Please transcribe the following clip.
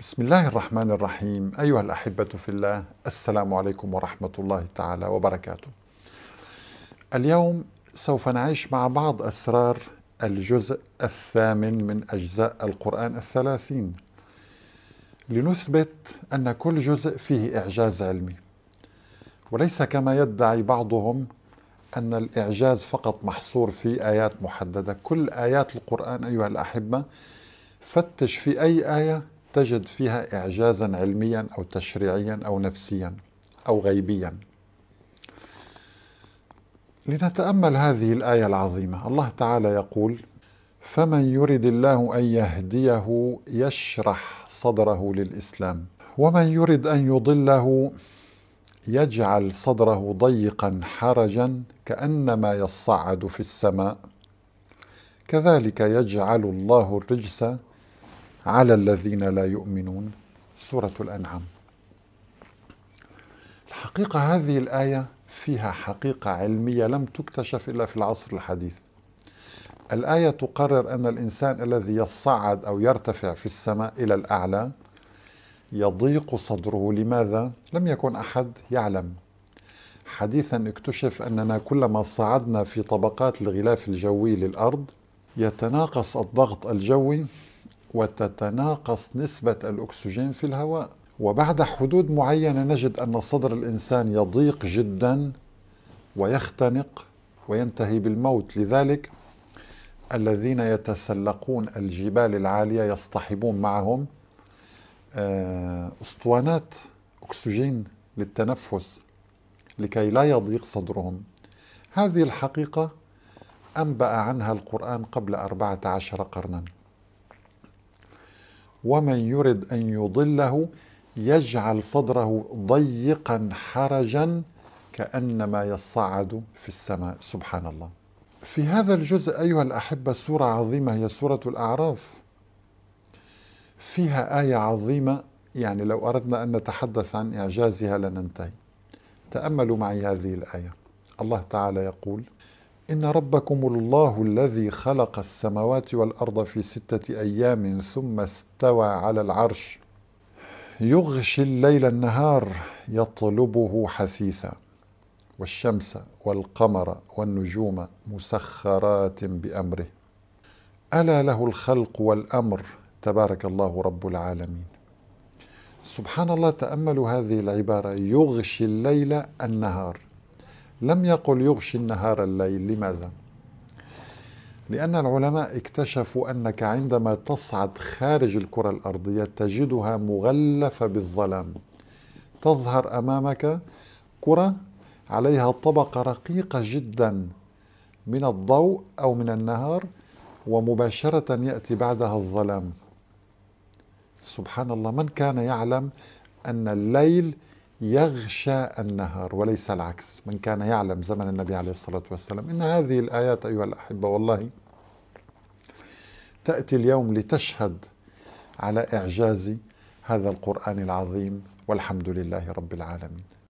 بسم الله الرحمن الرحيم أيها الأحبة في الله السلام عليكم ورحمة الله تعالى وبركاته اليوم سوف نعيش مع بعض أسرار الجزء الثامن من أجزاء القرآن الثلاثين لنثبت أن كل جزء فيه إعجاز علمي وليس كما يدعي بعضهم أن الإعجاز فقط محصور في آيات محددة كل آيات القرآن أيها الأحبة فتش في أي آية تجد فيها إعجازا علميا أو تشريعيا أو نفسيا أو غيبيا لنتأمل هذه الآية العظيمة الله تعالى يقول فمن يرد الله أن يهديه يشرح صدره للإسلام ومن يرد أن يضله يجعل صدره ضيقا حرجا كأنما يصعد في السماء كذلك يجعل الله الرجس على الذين لا يؤمنون سورة الأنعام الحقيقة هذه الآية فيها حقيقة علمية لم تكتشف إلا في العصر الحديث الآية تقرر أن الإنسان الذي يصعد أو يرتفع في السماء إلى الأعلى يضيق صدره لماذا؟ لم يكن أحد يعلم حديثا اكتشف أننا كلما صعدنا في طبقات الغلاف الجوي للأرض يتناقص الضغط الجوي وتتناقص نسبة الأكسجين في الهواء وبعد حدود معينة نجد أن صدر الإنسان يضيق جدا ويختنق وينتهي بالموت لذلك الذين يتسلقون الجبال العالية يصطحبون معهم آه، أسطوانات أكسجين للتنفس لكي لا يضيق صدرهم هذه الحقيقة أنبأ عنها القرآن قبل أربعة عشر قرناً ومن يرد أن يضله يجعل صدره ضيقا حرجا كأنما يصعد في السماء سبحان الله في هذا الجزء أيها الأحبة سورة عظيمة هي سورة الأعراف فيها آية عظيمة يعني لو أردنا أن نتحدث عن إعجازها لننتهي تأملوا معي هذه الآية الله تعالى يقول إن ربكم الله الذي خلق السماوات والأرض في ستة أيام ثم استوى على العرش يغشي الليل النهار يطلبه حثيثا والشمس والقمر والنجوم مسخرات بأمره ألا له الخلق والأمر تبارك الله رب العالمين سبحان الله تأملوا هذه العبارة يغشي الليل النهار لم يقل يغشي النهار الليل لماذا؟ لأن العلماء اكتشفوا أنك عندما تصعد خارج الكرة الأرضية تجدها مغلفة بالظلام تظهر أمامك كرة عليها طبقة رقيقة جدا من الضوء أو من النهار ومباشرة يأتي بعدها الظلام سبحان الله من كان يعلم أن الليل يغشى النهار وليس العكس من كان يعلم زمن النبي عليه الصلاة والسلام إن هذه الآيات أيها الأحبة والله تأتي اليوم لتشهد على إعجاز هذا القرآن العظيم والحمد لله رب العالمين